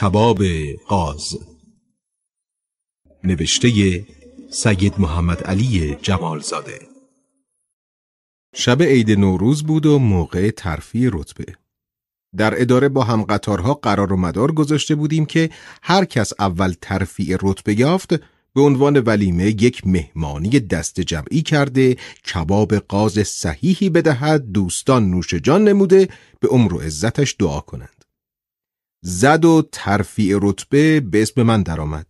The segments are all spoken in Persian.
کباب قاز نوشته سید محمد علی جمالزاده شب عید نوروز بود و موقع ترفیع رتبه در اداره با هم قطارها قرار و مدار گذاشته بودیم که هر کس اول ترفیع رتبه یافت به عنوان ولیمه یک مهمانی دست جمعی کرده کباب قاز صحیحی بدهد دوستان نوش جان نموده به عمر و عزتش دعا کنند زد و ترفیع رتبه به اسم من درآمد.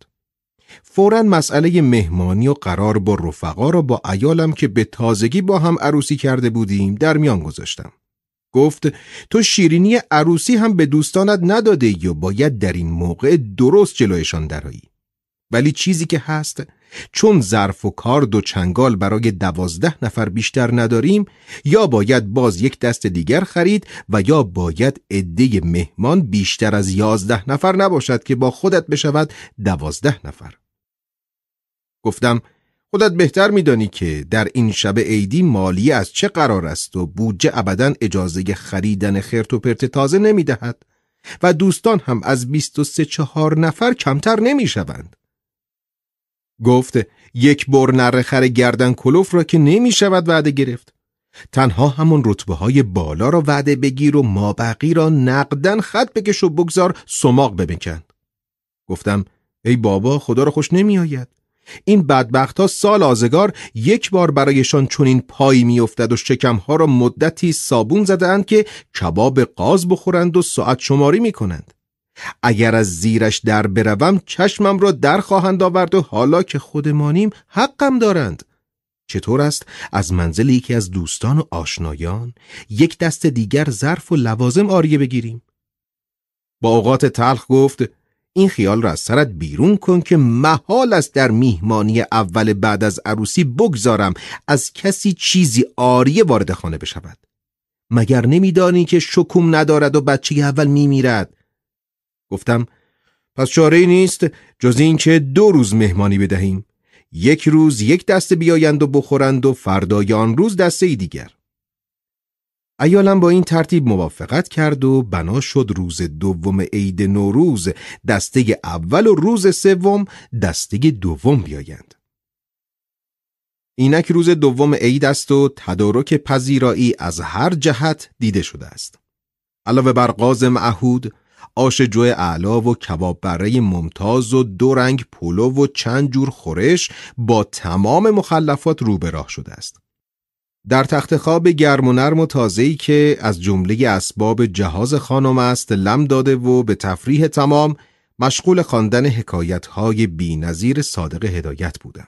فورا مسئله مهمانی و قرار با رفقا را با ایالم که به تازگی با هم عروسی کرده بودیم در میان گذاشتم. گفت تو شیرینی عروسی هم به دوستانت نداده یا و باید در این موقع درست جلویشان درایی. ولی چیزی که هست چون ظرف و کارد و چنگال برای دوازده نفر بیشتر نداریم یا باید باز یک دست دیگر خرید و یا باید عده مهمان بیشتر از یازده نفر نباشد که با خودت بشود دوازده نفر گفتم خودت بهتر میدانی که در این شب عیدی مالی از چه قرار است و بودجه ابدا اجازه خریدن خرت و پرت تازه نمیدهد و دوستان هم از سه چهار نفر کمتر نمیشوند گفت یک بر نرخر گردن کلوف را که نمی شود وعده گرفت تنها همون رتبه های بالا را وعده بگیر و مابقی را نقدن خط بکش و بگذار سماق ببینکن گفتم ای بابا خدا را خوش نمی آید این بدبخت ها سال آزگار یک بار برایشان چنین پایی میافتد و شکم ها را مدتی صابون زدند که کباب قاز بخورند و ساعت شماری می کنند اگر از زیرش در بروم چشمم را در خواهند آورد و حالا که خودمانیم حقم دارند چطور است از منزل یکی از دوستان و آشنایان یک دست دیگر ظرف و لوازم آریه بگیریم با اوقات تلخ گفت این خیال را از سرت بیرون کن که محال است در میهمانی اول بعد از عروسی بگذارم از کسی چیزی آریه وارد خانه بشود مگر نمیدانی که شکوم ندارد و بچه اول میمیرد گفتم پس چاره نیست جز این که دو روز مهمانی بدهیم یک روز یک دسته بیایند و بخورند و فردای آن روز دسته ای دیگر ایالم با این ترتیب موافقت کرد و بنا شد روز دوم عید نوروز دسته اول و روز سوم دسته دوم بیایند اینک روز دوم عید است و تدارک پذیرایی از هر جهت دیده شده است علاوه بر قازم عهود آش جو و کباب برای ممتاز و دو رنگ پلو و چند جور خورش با تمام مخلفات رو شده است. در تخت خواب گرم و نرم و تازه‌ای که از جمله اسباب جهاز خانم است لم داده و به تفریح تمام مشغول خواندن حکایت‌های بی‌نظیر صادق هدایت بودم.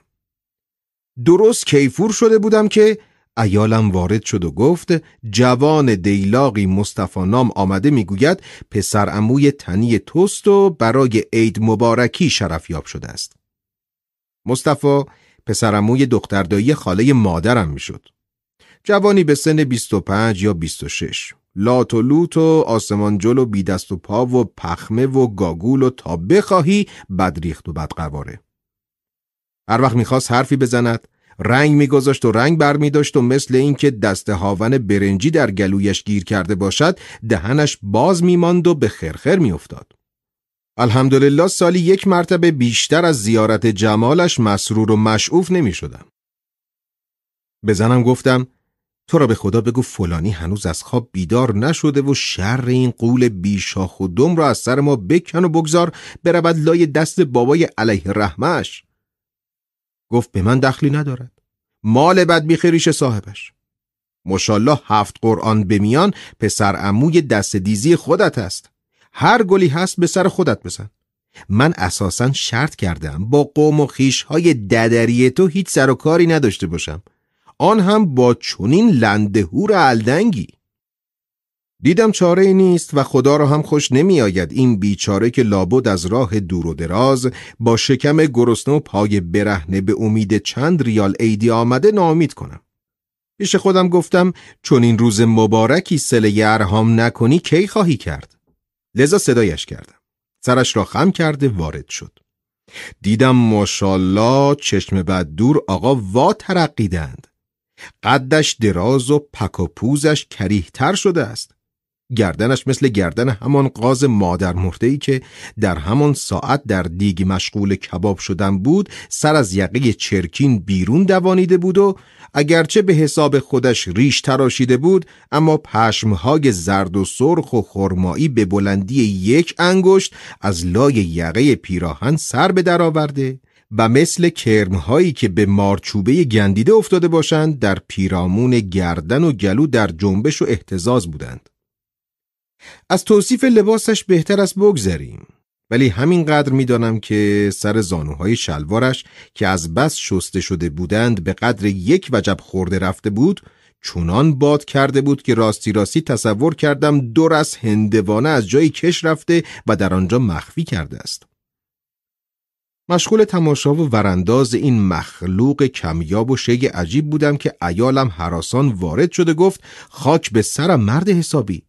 درست کیفور شده بودم که ایالم وارد شد و گفت جوان دیلاقی مصطفی نام آمده میگوید پسر عموی تنی توست و برای عید مبارکی شرفیاب شده است مصطفی پسر اموی دختردایی خاله مادرم میشد جوانی به سن 25 یا 26 لات و لوت و آسمان جل و بی و پا و پخمه و گاگول و تا بخواهی بدریخت و بدقواره هر وقت میخواست حرفی بزند رنگ میگذاشت و رنگ برمیداشت و مثل اینکه دست هاون برنجی در گلویش گیر کرده باشد دهنش باز میماند و به خرخر میافتاد الحمدلله سالی یک مرتبه بیشتر از زیارت جمالش مسرور و مشعوف نمیشدم به زنم گفتم تو را به خدا بگو فلانی هنوز از خواب بیدار نشده و شر این قول بیشاخ و دم را از سر ما بکن و بگذار برود لای دست بابای علیه رحمش گفت به من دخلی ندارد مال بد میخریش صاحبش مشالله هفت قرآن به میان پسر اموی دست دیزی خودت است هر گلی هست به سر خودت بزن من اساسا شرط کردم با قوم و های ددری تو هیچ سر و کاری نداشته باشم آن هم با چنین لندهور الدنگی دیدم چاره نیست و خدا را هم خوش نمی آید این بیچاره که لابد از راه دور و دراز با شکم گرسنه و پای برهنه به امید چند ریال عیدی آمده نامید کنم. پیش خودم گفتم چون این روز مبارکی سله ارهام نکنی کی خواهی کرد؟ لذا صدایش کردم. سرش را خم کرده وارد شد. دیدم ماشالله چشم بعد دور آقا وا ترقیدند. قدش دراز و پک و پوزش تر شده است. گردنش مثل گردن همان قاز مادر مرده ای که در همان ساعت در دیگ مشغول کباب شدن بود سر از یقه چرکین بیرون دوانیده بود و اگرچه به حساب خودش ریش تراشیده بود اما پشمهای زرد و سرخ و خرمایی به بلندی یک انگشت از لای یقه پیراهن سر به درآورده و مثل کرمهایی که به مارچوبه گندیده افتاده باشند در پیرامون گردن و گلو در جنبش و احتزاز بودند از توصیف لباسش بهتر است بگذریم ولی همینقدر میدانم که سر زانوهای شلوارش که از بس شسته شده بودند به قدر یک وجب خورده رفته بود چونان باد کرده بود که راستی راستی تصور کردم دور از هندوانه از جایی کش رفته و در آنجا مخفی کرده است مشغول تماشا و ورانداز این مخلوق کمیاب و شگ عجیب بودم که ایالم حراسان وارد شده گفت خاک به سرم مرد حسابی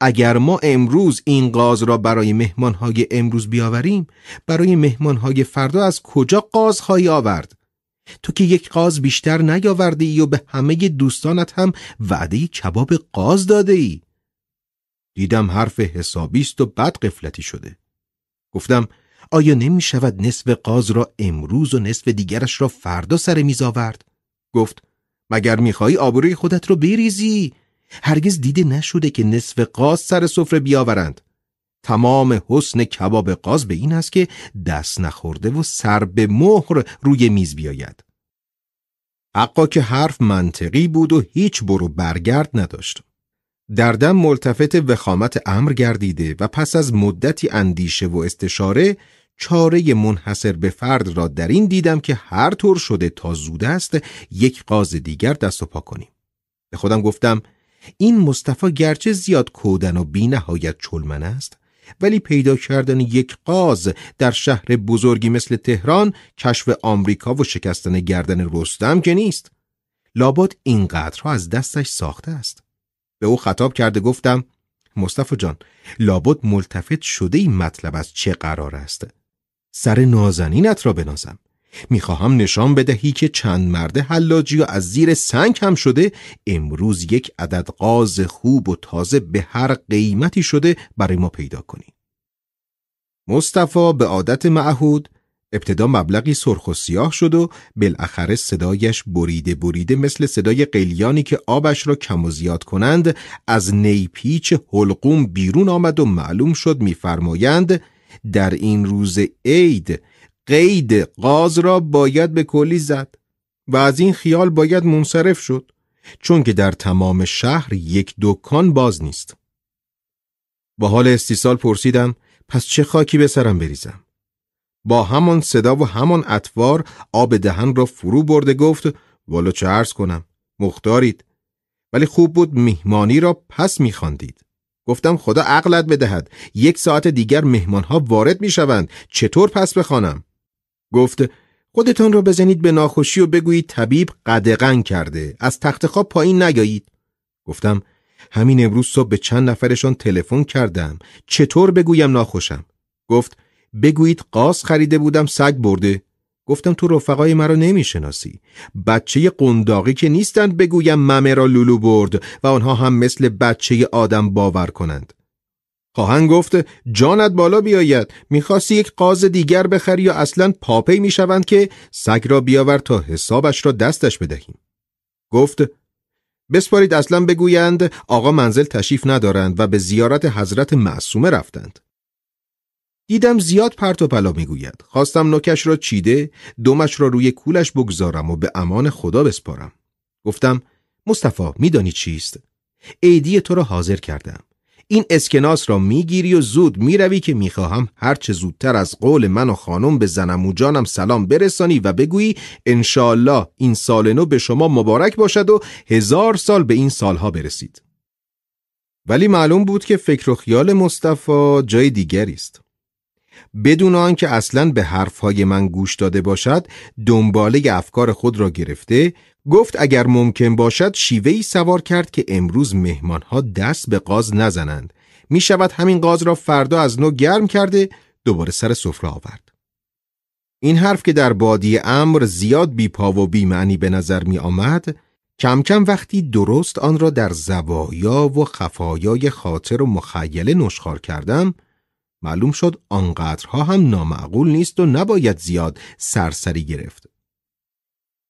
اگر ما امروز این قاز را برای مهمانهای امروز بیاوریم برای مهمانهای فردا از کجا قاز خواهی آورد تو که یک قاز بیشتر نیاورده ای و به همه دوستانت هم وعده کباب قاز داده ای دیدم حرف حسابیست و بد قفلتی شده گفتم آیا نمی شود نصف قاز را امروز و نصف دیگرش را فردا سر میز آورد گفت مگر میخواهی آبروی خودت را بریزی هرگز دیده نشده که نصف قاز سر سفره بیاورند تمام حسن کباب قاز به این است که دست نخورده و سر به مهر روی میز بیاید عقا که حرف منطقی بود و هیچ برو برگرد نداشت دردم ملتفت وخامت امر گردیده و پس از مدتی اندیشه و استشاره چاره منحصر به فرد را در این دیدم که هر طور شده تا زود است یک قاز دیگر دست و پا کنیم. به خودم گفتم این مصطفی گرچه زیاد کودن و بی نهایت چلمن است ولی پیدا کردن یک قاز در شهر بزرگی مثل تهران کشف آمریکا و شکستن گردن رستم که نیست لابد این را از دستش ساخته است به او خطاب کرده گفتم مصطفی جان لابد ملتفت شده این مطلب از چه قرار است سر نازنینت را بنازم میخواهم نشان بدهی که چند مرده حلاجی و از زیر سنگ هم شده امروز یک عدد قاز خوب و تازه به هر قیمتی شده برای ما پیدا کنی مصطفی به عادت معهود ابتدا مبلغی سرخ و سیاه شد و بالاخره صدایش بریده بریده مثل صدای قلیانی که آبش را کم و زیاد کنند از نیپیچ حلقوم بیرون آمد و معلوم شد میفرمایند در این روز عید قید قاز را باید به کلی زد و از این خیال باید منصرف شد چون که در تمام شهر یک دکان باز نیست با حال استیصال پرسیدم پس چه خاکی به سرم بریزم با همان صدا و همان اطوار آب دهن را فرو برده گفت والا چه عرض کنم مختارید ولی خوب بود مهمانی را پس میخواندید گفتم خدا عقلت بدهد یک ساعت دیگر ها وارد میشوند چطور پس بخوانم گفت خودتان رو بزنید به ناخوشی و بگویید طبیب قدغن کرده از تخت خواب پایین نیایید گفتم همین امروز صبح به چند نفرشان تلفن کردم چطور بگویم ناخوشم گفت بگویید قاس خریده بودم سگ برده گفتم تو رفقای مرا نمیشناسی بچه قنداقی که نیستند بگویم ممه را لولو برد و آنها هم مثل بچه آدم باور کنند خواهند گفت جانت بالا بیاید میخواستی یک قاز دیگر بخری یا اصلا پاپی میشوند که سگ را بیاور تا حسابش را دستش بدهیم گفت بسپارید اصلا بگویند آقا منزل تشریف ندارند و به زیارت حضرت معصومه رفتند دیدم زیاد پرت و پلا میگوید خواستم نوکش را چیده دومش را روی کولش بگذارم و به امان خدا بسپارم گفتم مصطفی میدانی چیست عیدی تو را حاضر کردم این اسکناس را میگیری و زود میروی که میخواهم هرچه زودتر از قول من و خانم به زنم و جانم سلام برسانی و بگویی انشالله این سال نو به شما مبارک باشد و هزار سال به این سالها برسید ولی معلوم بود که فکر و خیال مصطفی جای دیگری است بدون آنکه اصلا به حرفهای من گوش داده باشد دنباله افکار خود را گرفته گفت اگر ممکن باشد شیوهی سوار کرد که امروز مهمانها دست به قاز نزنند می شود همین قاز را فردا از نو گرم کرده دوباره سر سفره آورد این حرف که در بادی امر زیاد بیپا و معنی به نظر می آمد کم کم وقتی درست آن را در زوایا و خفایای خاطر و مخیله نشخار کردم معلوم شد آنقدرها هم نامعقول نیست و نباید زیاد سرسری گرفت.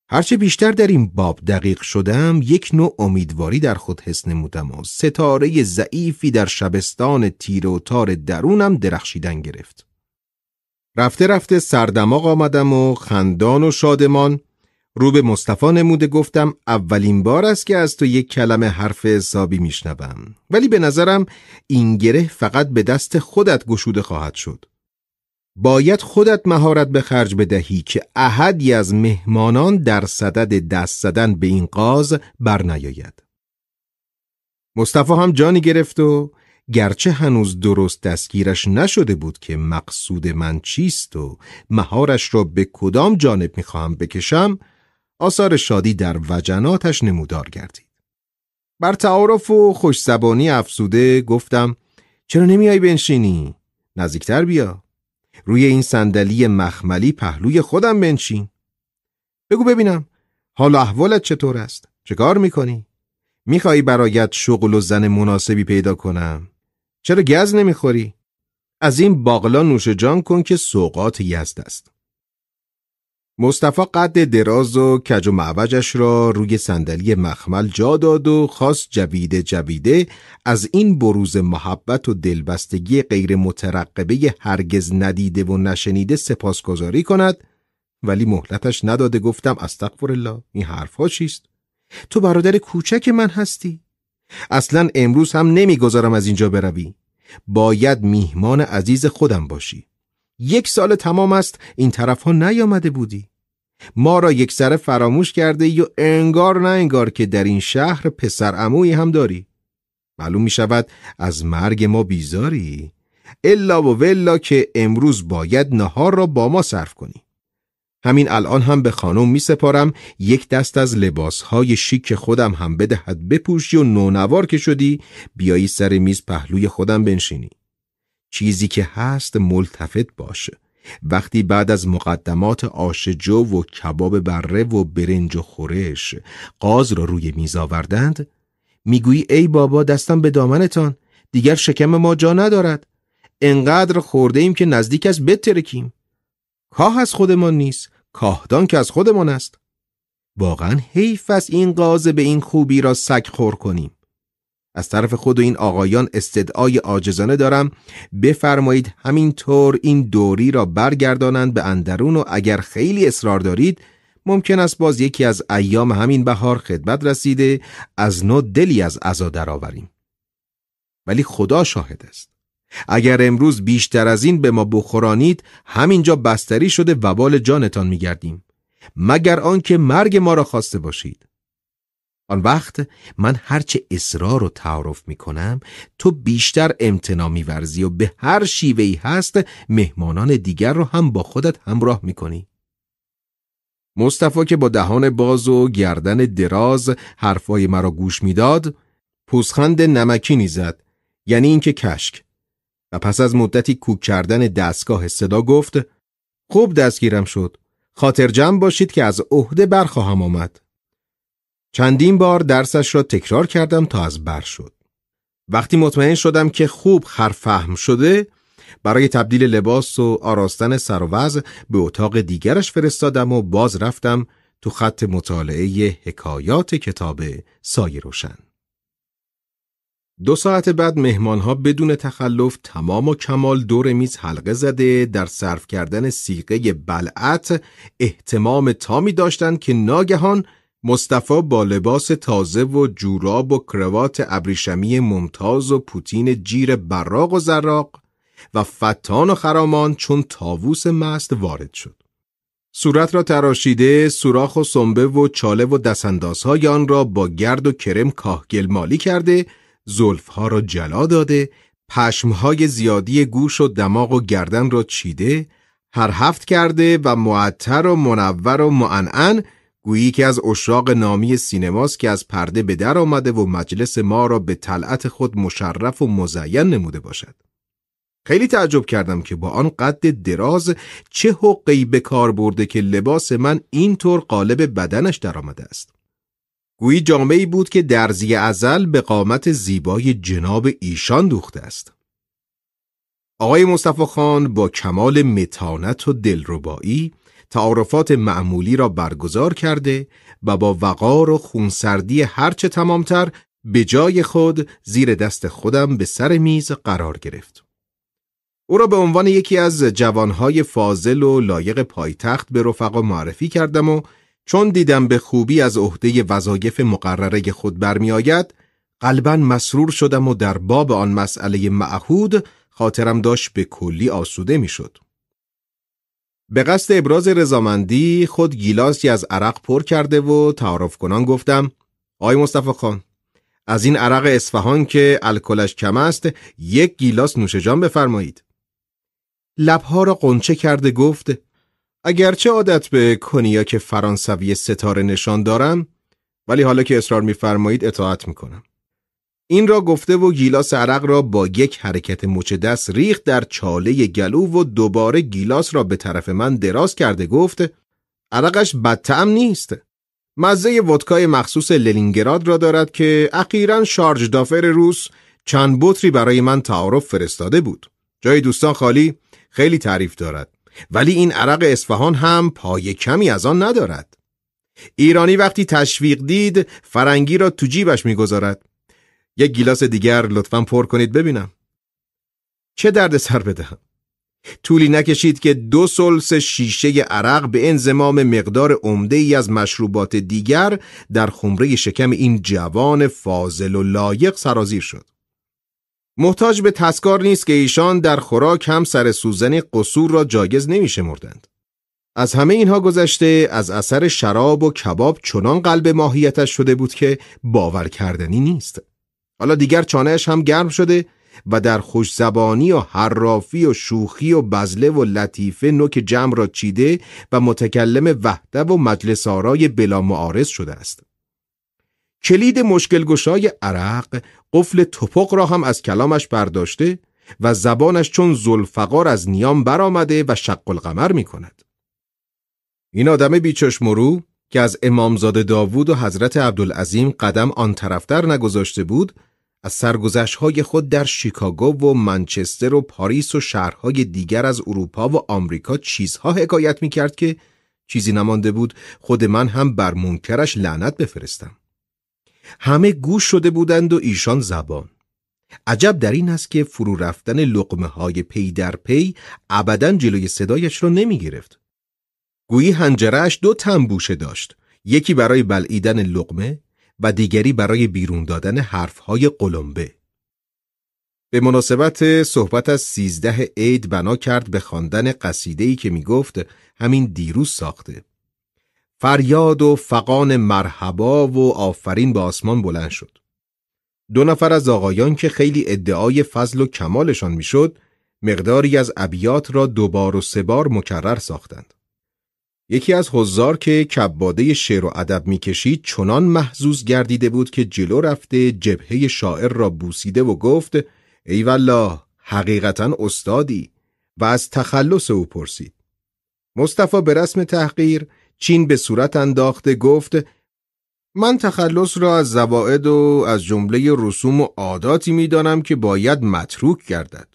هرچه بیشتر در این باب دقیق شدم یک نوع امیدواری در خود حس نمودم و ستاره ضعیفی در شبستان تیر و تار درونم درخشیدن گرفت. رفته رفته سردماغ آمدم و خندان و شادمان رو به مصطفی نموده گفتم اولین بار است که از تو یک کلمه حرف حسابی میشنوم ولی به نظرم این گره فقط به دست خودت گشوده خواهد شد باید خودت مهارت به خرج بدهی که احدی از مهمانان در صدد دست زدن به این قاز بر نیاید مصطفی هم جانی گرفت و گرچه هنوز درست دستگیرش نشده بود که مقصود من چیست و مهارش را به کدام جانب میخواهم بکشم آثار شادی در وجناتش نمودار گردید. بر تعارف و خوشزبانی افسوده گفتم چرا نمیای بنشینی؟ نزدیکتر بیا. روی این صندلی مخملی پهلوی خودم بنشین. بگو ببینم حال احوالت چطور است؟ چه کار میکنی؟ میخوایی برایت شغل و زن مناسبی پیدا کنم؟ چرا گز نمیخوری؟ از این باغلا نوش جان کن که سوقات یزد است. مصطفی قد دراز و کج و معوجش را روی صندلی مخمل جا داد و خواست جویده جویده از این بروز محبت و دلبستگی غیر مترقبه هرگز ندیده و نشنیده سپاسگزاری کند ولی مهلتش نداده گفتم استغفر الله این حرفها چیست تو برادر کوچک من هستی اصلا امروز هم نمیگذارم از اینجا بروی باید میهمان عزیز خودم باشی یک سال تمام است این طرف ها نیامده بودی ما را یک سر فراموش کرده یا انگار نه انگار که در این شهر پسر عموی هم داری معلوم می شود از مرگ ما بیزاری الا و ولا که امروز باید نهار را با ما صرف کنی همین الان هم به خانم می سپارم یک دست از های شیک خودم هم بدهد بپوشی و نونوار که شدی بیایی سر میز پهلوی خودم بنشینی چیزی که هست ملتفت باشه وقتی بعد از مقدمات جو و کباب بره و برنج و خورش قاز را روی میز آوردند میگویی ای بابا دستم به دامنتان دیگر شکم ما جا ندارد انقدر خورده ایم که نزدیک از بترکیم کاه از خودمان نیست کاهدان که از خودمان است واقعا حیف از این قاز به این خوبی را سگ خور کنیم از طرف خود و این آقایان استدعای آجزانه دارم بفرمایید همینطور این دوری را برگردانند به اندرون و اگر خیلی اصرار دارید ممکن است باز یکی از ایام همین بهار خدمت رسیده از نو دلی از عزا درآوریم ولی خدا شاهد است اگر امروز بیشتر از این به ما بخورانید همینجا بستری شده بال جانتان میگردیم مگر آنکه مرگ ما را خواسته باشید آن وقت من هرچه اصرار و تعارف می کنم تو بیشتر امتنا ورزی و به هر شیوهی هست مهمانان دیگر رو هم با خودت همراه می کنی. مصطفی که با دهان باز و گردن دراز حرفای مرا گوش میداد پوزخند نمکینی زد یعنی اینکه کشک و پس از مدتی کوک کردن دستگاه صدا گفت خوب دستگیرم شد خاطر جمع باشید که از عهده برخواهم آمد چندین بار درسش را تکرار کردم تا از بر شد. وقتی مطمئن شدم که خوب فهم شده برای تبدیل لباس و آراستن سر و به اتاق دیگرش فرستادم و باز رفتم تو خط مطالعه حکایات کتاب سایه روشن. دو ساعت بعد مهمانها بدون تخلف تمام و کمال دور میز حلقه زده در صرف کردن سیقه بلعت احتمام تامی داشتند که ناگهان مصطفی با لباس تازه و جوراب و کروات ابریشمی ممتاز و پوتین جیر براق و زراق و فتان و خرامان چون تاووس مست وارد شد. صورت را تراشیده، سوراخ و سنبه و چاله و دستاندازهای آن را با گرد و کرم کاهگل مالی کرده، زلفها را جلا داده، پشمهای زیادی گوش و دماغ و گردن را چیده، هر هفت کرده و معطر و منور و معنعن گویی که از اشراق نامی سینماست که از پرده به در آمده و مجلس ما را به طلعت خود مشرف و مزین نموده باشد. خیلی تعجب کردم که با آن قد دراز چه حقی به کار برده که لباس من اینطور قالب بدنش آمده است. گویی جامعی بود که درزی ازل به قامت زیبای جناب ایشان دوخته است. آقای مصطفی خان با کمال متانت و دلربایی تعارفات معمولی را برگزار کرده و با وقار و خونسردی هرچه تمامتر به جای خود زیر دست خودم به سر میز قرار گرفت. او را به عنوان یکی از جوانهای فاضل و لایق پایتخت به رفقا معرفی کردم و چون دیدم به خوبی از عهده وظایف مقرره خود آید قلبا مسرور شدم و در باب آن مسئله معهود خاطرم داشت به کلی آسوده شد. به قصد ابراز رضامندی خود گیلاسی از عرق پر کرده و تعارف کنان گفتم آی مصطفی خان از این عرق اصفهان که الکلش کم است یک گیلاس نوش جان بفرمایید لبها را قنچه کرده گفت اگرچه عادت به کنیاک فرانسوی ستاره نشان دارم ولی حالا که اصرار میفرمایید اطاعت میکنم این را گفته و گیلاس عرق را با یک حرکت مچ دست ریخت در چاله گلو و دوباره گیلاس را به طرف من دراز کرده گفت عرقش بدتم نیست مزه ودکای مخصوص للینگراد را دارد که اخیرا شارج دافر روس چند بطری برای من تعارف فرستاده بود جای دوستان خالی خیلی تعریف دارد ولی این عرق اصفهان هم پای کمی از آن ندارد ایرانی وقتی تشویق دید فرنگی را تو جیبش میگذارد یک گیلاس دیگر لطفا پر کنید ببینم چه درد سر بدهم طولی نکشید که دو سلس شیشه عرق به انزمام مقدار عمده ای از مشروبات دیگر در خمره شکم این جوان فاضل و لایق سرازیر شد. محتاج به تسکار نیست که ایشان در خوراک هم سر سوزن قصور را جاگز نمی مردند از همه اینها گذشته از اثر شراب و کباب چنان قلب ماهیتش شده بود که باور کردنی نیست. حالا دیگر چانهش هم گرم شده و در خوش زبانی و حرافی و شوخی و بزله و لطیفه نوک جمع را چیده و متکلم وحده و مجلس آرای بلا معارض شده است. کلید مشکلگشای عرق قفل توپق را هم از کلامش برداشته و زبانش چون زلفقار از نیام برآمده و شق القمر می کند. این آدم بیچش که از امامزاده داوود و حضرت عبدالعظیم قدم آن طرفتر نگذاشته بود از های خود در شیکاگو و منچستر و پاریس و شهرهای دیگر از اروپا و آمریکا چیزها حکایت میکرد که چیزی نمانده بود خود من هم بر منکرش لعنت بفرستم. همه گوش شده بودند و ایشان زبان. عجب در این است که فرو رفتن لقمه های پی در پی ابدا جلوی صدایش را نمی گرفت. گویی هنجرهش دو تنبوشه داشت. یکی برای بلعیدن لقمه و دیگری برای بیرون دادن حرفهای قلمبه. به مناسبت صحبت از سیزده عید بنا کرد به خواندن قصیده‌ای که می گفت همین دیروز ساخته. فریاد و فقان مرحبا و آفرین به آسمان بلند شد. دو نفر از آقایان که خیلی ادعای فضل و کمالشان میشد، مقداری از ابیات را دوبار و سه بار مکرر ساختند. یکی از حضار که کباده شعر و ادب میکشید چنان محزوز گردیده بود که جلو رفته جبهه شاعر را بوسیده و گفت ای والله حقیقتا استادی و از تخلص او پرسید مصطفی به رسم تحقیر چین به صورت انداخته گفت من تخلص را از زواعد و از جمله رسوم و عاداتی میدانم که باید متروک گردد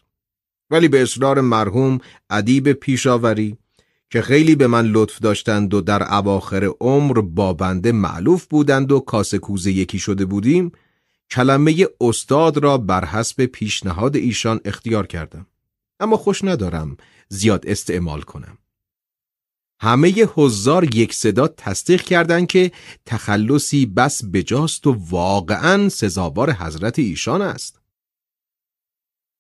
ولی به اصرار مرحوم ادیب پیشاوری که خیلی به من لطف داشتند و در اواخر عمر با بنده معلوف بودند و کاسه کوزه یکی شده بودیم کلمه استاد را بر حسب پیشنهاد ایشان اختیار کردم اما خوش ندارم زیاد استعمال کنم همه هزار یک صدا تصدیق کردند که تخلصی بس بجاست و واقعا سزاوار حضرت ایشان است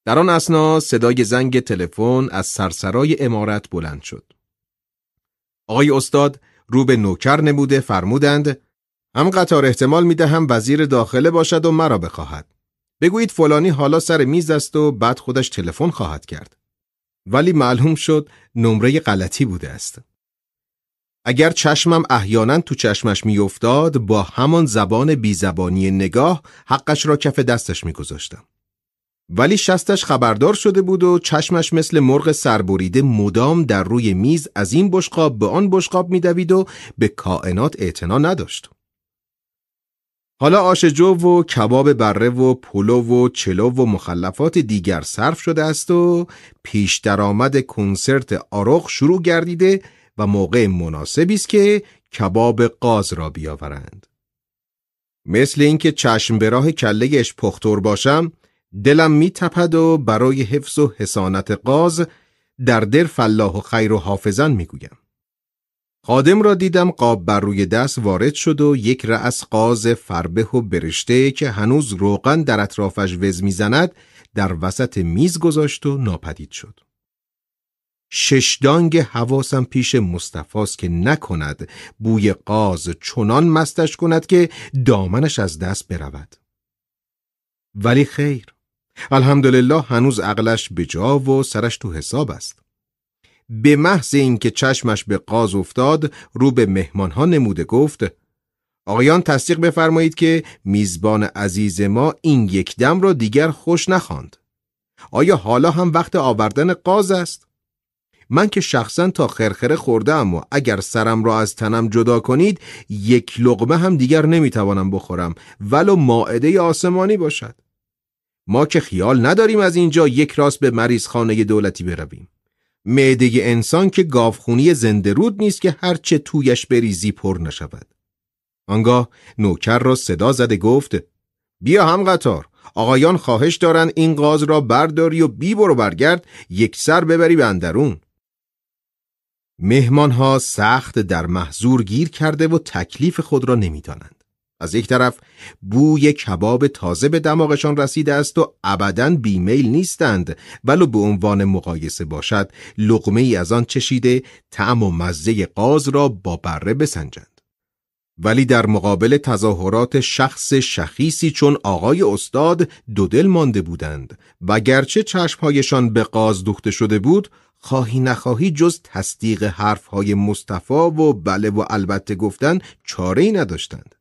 در آن اسنا صدای زنگ تلفن از سرسرای امارت بلند شد آقای استاد رو به نوکر نموده فرمودند هم قطار احتمال می دهم وزیر داخله باشد و مرا بخواهد. بگویید فلانی حالا سر میز است و بعد خودش تلفن خواهد کرد. ولی معلوم شد نمره غلطی بوده است. اگر چشمم احیانا تو چشمش میافتاد با همان زبان بیزبانی نگاه حقش را کف دستش میگذاشتم. ولی شستش خبردار شده بود و چشمش مثل مرغ سربریده مدام در روی میز از این بشقاب به آن بشقاب میدوید و به کائنات اعتنا نداشت. حالا آش جو و کباب بره و پلو و چلو و مخلفات دیگر صرف شده است و پیش درآمد کنسرت آرق شروع گردیده و موقع مناسبی است که کباب قاز را بیاورند. مثل اینکه چشم به راه کله پختور باشم دلم میتپد و برای حفظ و حسانت قاز در در فلاح و خیر و حافظن میگویم. خادم را دیدم قاب بر روی دست وارد شد و یک رأس قاز فربه و برشته که هنوز روغن در اطرافش وز میزند در وسط میز گذاشت و ناپدید شد. شش دانگ حواسم پیش مصطفاست که نکند بوی قاز چنان مستش کند که دامنش از دست برود. ولی خیر الحمدلله هنوز عقلش به جا و سرش تو حساب است. به محض اینکه چشمش به قاز افتاد رو به ها نموده گفت آقایان تصدیق بفرمایید که میزبان عزیز ما این یک دم را دیگر خوش نخواند. آیا حالا هم وقت آوردن قاز است؟ من که شخصا تا خرخره خوردم و اگر سرم را از تنم جدا کنید یک لقمه هم دیگر نمیتوانم بخورم ولو ماعده آسمانی باشد. ما که خیال نداریم از اینجا یک راست به مریض خانه دولتی برویم. معده انسان که گاوخونی زنده رود نیست که هر چه تویش بریزی پر نشود. آنگاه نوکر را صدا زده گفت بیا هم قطار آقایان خواهش دارند این قاز را برداری و بی برو برگرد یک سر ببری به اندرون. مهمان ها سخت در محضور گیر کرده و تکلیف خود را نمیدانند. از یک طرف بوی کباب تازه به دماغشان رسیده است و ابدا بیمیل نیستند ولو به عنوان مقایسه باشد لقمه ای از آن چشیده طعم و مزه قاز را با بره بسنجند ولی در مقابل تظاهرات شخص شخیصی چون آقای استاد دل مانده بودند و گرچه چشمهایشان به قاز دوخته شده بود خواهی نخواهی جز تصدیق حرفهای مصطفی و بله و البته گفتن چاره ای نداشتند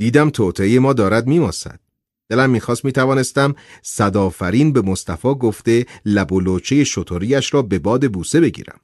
دیدم توطعه ما دارد میماسد دلم میخواست میتوانستم صدافرین به مصطفا گفته لب و لوچه شطوریش را به باد بوسه بگیرم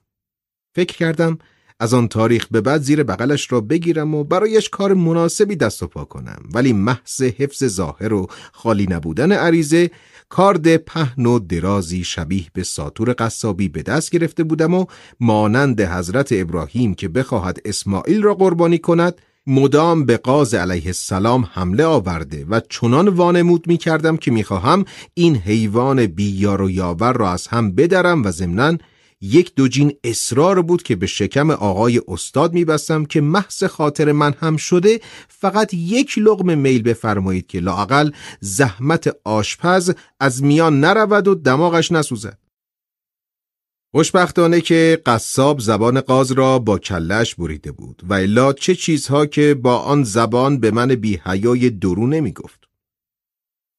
فکر کردم از آن تاریخ به بعد زیر بغلش را بگیرم و برایش کار مناسبی دست و پا کنم ولی محض حفظ ظاهر و خالی نبودن عریزه کارد پهن و درازی شبیه به ساتور قصابی به دست گرفته بودم و مانند حضرت ابراهیم که بخواهد اسماعیل را قربانی کند مدام به قاز علیه السلام حمله آورده و چنان وانمود می کردم که می خواهم این حیوان بیار و یاور را از هم بدرم و ضمناً یک دو جین اصرار بود که به شکم آقای استاد بستم که محض خاطر من هم شده فقط یک لغم میل بفرمایید که لاقل زحمت آشپز از میان نرود و دماغش نسوزد خوشبختانه که قصاب زبان قاز را با کلش بریده بود و الا چه چیزها که با آن زبان به من هیای درو نمی گفت.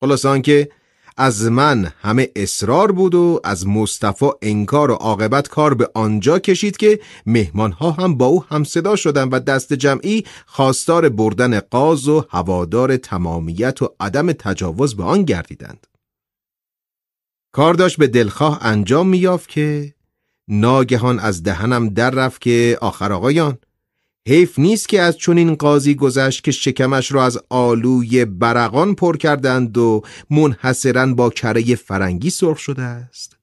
خلاصان که از من همه اصرار بود و از مصطفی انکار و عاقبت کار به آنجا کشید که مهمانها هم با او صدا شدند و دست جمعی خواستار بردن قاز و هوادار تمامیت و عدم تجاوز به آن گردیدند. کار داشت به دلخواه انجام میافت که ناگهان از دهنم در رفت که آخر آقایان حیف نیست که از چنین قاضی گذشت که شکمش را از آلوی برقان پر کردند و منحصرا با کره فرنگی سرخ شده است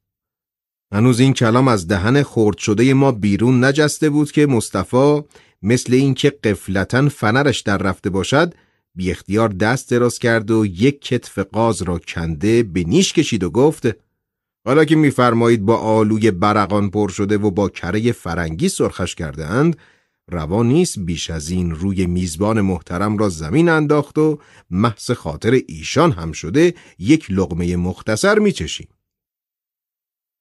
هنوز این کلام از دهن خرد شده ما بیرون نجسته بود که مصطفا مثل اینکه قفلتا فنرش در رفته باشد بی اختیار دست دراز کرد و یک کتف قاز را کنده به نیش کشید و گفت حالا که میفرمایید با آلوی برقان پر شده و با کره فرنگی سرخش کرده اند روا نیست بیش از این روی میزبان محترم را زمین انداخت و محض خاطر ایشان هم شده یک لغمه مختصر میچشیم.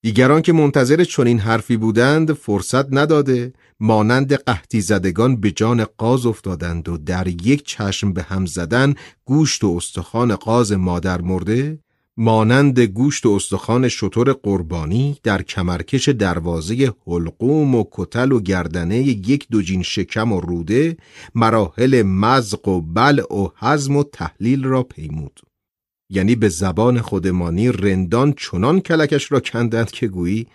دیگران که منتظر چنین حرفی بودند فرصت نداده مانند قحطی زدگان به جان قاز افتادند و در یک چشم به هم زدن گوشت و استخوان قاز مادر مرده مانند گوشت و استخوان شطور قربانی در کمرکش دروازه حلقوم و کتل و گردنه یک دوجین شکم و روده مراحل مزق و بل و حزم و تحلیل را پیمود یعنی به زبان خودمانی رندان چنان کلکش را کندند که گویی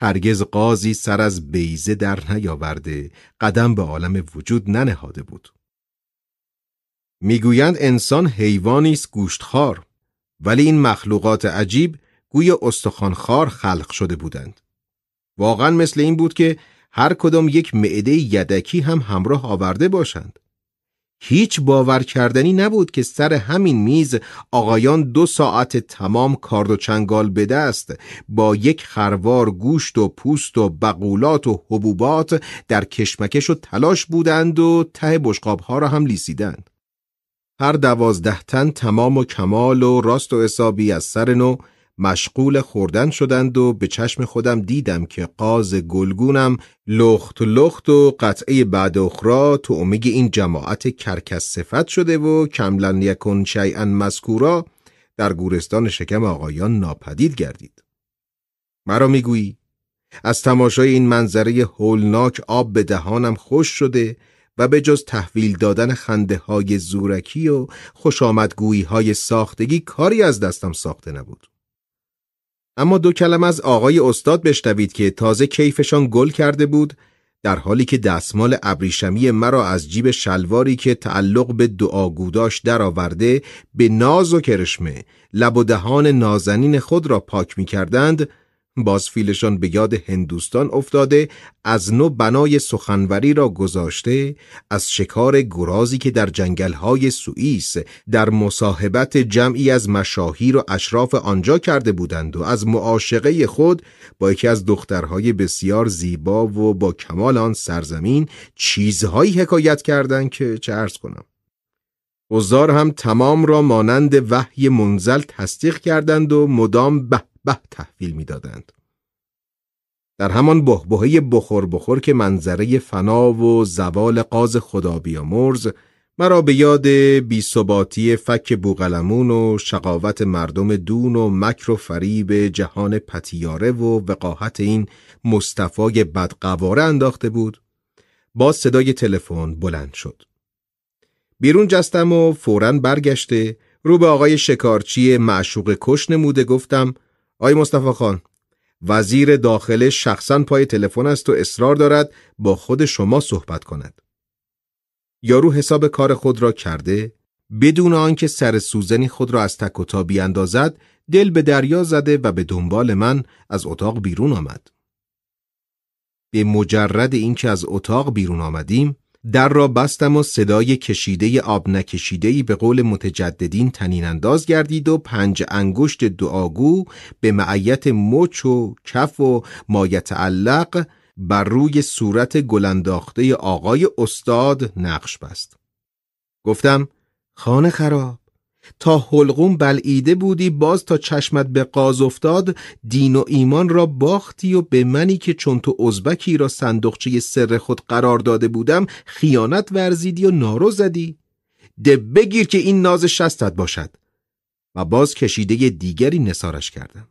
هرگز قاضی سر از بیزه در نیاورده قدم به عالم وجود ننهاده بود میگویند انسان حیوانی است گوشتخوار ولی این مخلوقات عجیب گوی استخوانخوار خلق شده بودند. واقعا مثل این بود که هر کدام یک معده یدکی هم همراه آورده باشند. هیچ باور کردنی نبود که سر همین میز آقایان دو ساعت تمام کارد و چنگال به دست با یک خروار گوشت و پوست و بقولات و حبوبات در کشمکش و تلاش بودند و ته بشقابها را هم لیسیدند. هر دوازده تن تمام و کمال و راست و حسابی از سر نو مشغول خوردن شدند و به چشم خودم دیدم که قاز گلگونم لخت لخت و قطعه بعد اخرا تو امیگ این جماعت کرکس صفت شده و کملن یکن شیئا مذکورا در گورستان شکم آقایان ناپدید گردید مرا میگویی از تماشای این منظره هولناک آب به دهانم خوش شده و به جز تحویل دادن خنده های زورکی و خوش های ساختگی کاری از دستم ساخته نبود. اما دو کلم از آقای استاد بشنوید که تازه کیفشان گل کرده بود در حالی که دستمال ابریشمی مرا از جیب شلواری که تعلق به دعاگو داشت درآورده به ناز و کرشمه لب و دهان نازنین خود را پاک می کردند باز فیلشان به یاد هندوستان افتاده از نو بنای سخنوری را گذاشته از شکار گرازی که در جنگلهای سوئیس در مصاحبت جمعی از مشاهیر و اشراف آنجا کرده بودند و از معاشقه خود با یکی از دخترهای بسیار زیبا و با کمال آن سرزمین چیزهایی حکایت کردند که چه ارز کنم اوزار هم تمام را مانند وحی منزل تصدیق کردند و مدام به به تحویل میدادند. در همان بهبهه بخور بخور که منظره فنا و زوال قاز خدا مرز مرا به یاد بیثباتی فک بوغلمون و شقاوت مردم دون و مکر و فریب جهان پتیاره و وقاحت این مصطفی بدقواره انداخته بود با صدای تلفن بلند شد بیرون جستم و فورا برگشته رو به آقای شکارچی معشوق کش نموده گفتم آی مصطفی خان وزیر داخله شخصا پای تلفن است و اصرار دارد با خود شما صحبت کند یارو حساب کار خود را کرده بدون آنکه سر سوزنی خود را از تک و تا بیاندازد دل به دریا زده و به دنبال من از اتاق بیرون آمد به مجرد اینکه از اتاق بیرون آمدیم در را بستم و صدای کشیده آب نکشیده ای به قول متجددین تنین انداز گردید و پنج انگشت دعاگو به معیت مچ و کف و علق بر روی صورت گلنداخته آقای استاد نقش بست. گفتم خانه خراب تا حلقوم بلعیده بودی باز تا چشمت به قاز افتاد دین و ایمان را باختی و به منی که چون تو ازبکی را صندوقچه سر خود قرار داده بودم خیانت ورزیدی و نارو زدی ده بگیر که این ناز شستت باشد و باز کشیده دیگری نسارش کردم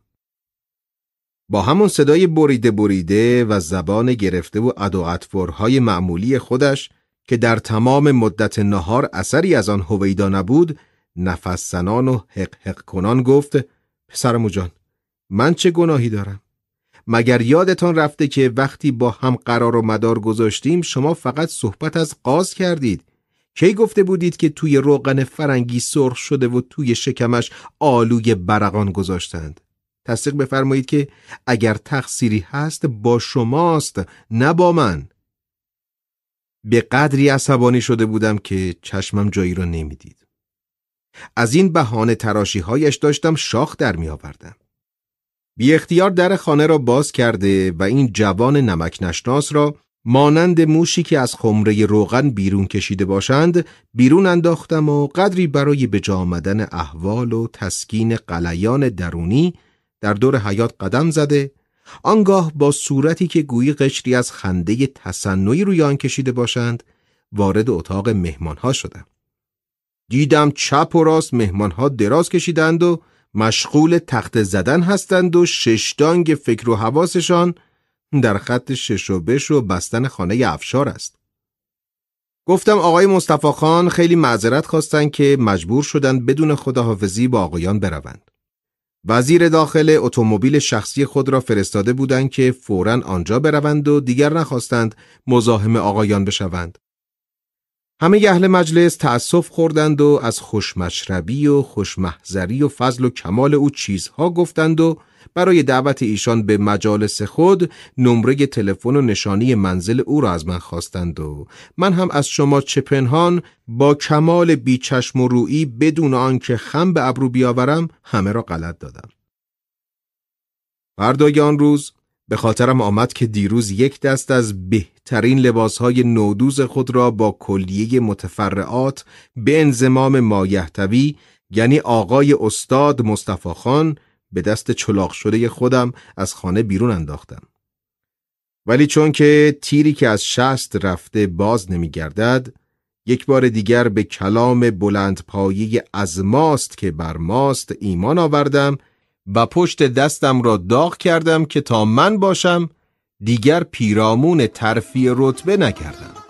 با همون صدای بریده بریده و زبان گرفته و عدوعتفورهای معمولی خودش که در تمام مدت نهار اثری از آن هویدا نبود نفس و حق کنان گفت پسرمو جان من چه گناهی دارم مگر یادتان رفته که وقتی با هم قرار و مدار گذاشتیم شما فقط صحبت از قاز کردید کی گفته بودید که توی روغن فرنگی سرخ شده و توی شکمش آلوی برقان گذاشتند تصدیق بفرمایید که اگر تقصیری هست با شماست نه با من به قدری عصبانی شده بودم که چشمم جایی را نمیدید از این بهانه هایش داشتم شاخ در می آوردم. بی اختیار در خانه را باز کرده و این جوان نمک نشناس را مانند موشی که از خمره روغن بیرون کشیده باشند بیرون انداختم و قدری برای به آمدن احوال و تسکین قلیان درونی در دور حیات قدم زده آنگاه با صورتی که گویی قشری از خنده تصنعی روی آن کشیده باشند وارد اتاق مهمانها شدم دیدم چپ و راست مهمانها دراز کشیدند و مشغول تخت زدن هستند و ششدانگ فکر و حواسشان در خط شش و بش و بستن خانه افشار است. گفتم آقای مصطفی خان خیلی معذرت خواستند که مجبور شدند بدون خداحافظی با آقایان بروند. وزیر داخل اتومبیل شخصی خود را فرستاده بودند که فوراً آنجا بروند و دیگر نخواستند مزاحم آقایان بشوند. همه اهل مجلس تأسف خوردند و از خوشمشربی و خوشمحضری و فضل و کمال او چیزها گفتند و برای دعوت ایشان به مجالس خود نمره تلفن و نشانی منزل او را از من خواستند و من هم از شما چه پنهان با کمال بیچشم و رویی بدون آنکه خم به ابرو بیاورم همه را غلط دادم. فردای آن روز به خاطرم آمد که دیروز یک دست از بهترین لباسهای نودوز خود را با کلیه متفرعات به انزمام مایحتوی یعنی آقای استاد مصطفی خان به دست چلاق شده خودم از خانه بیرون انداختم. ولی چون که تیری که از شست رفته باز نمیگردد یک بار دیگر به کلام بلند پایی از ماست که بر ماست ایمان آوردم و پشت دستم را داغ کردم که تا من باشم دیگر پیرامون ترفی رتبه نکردم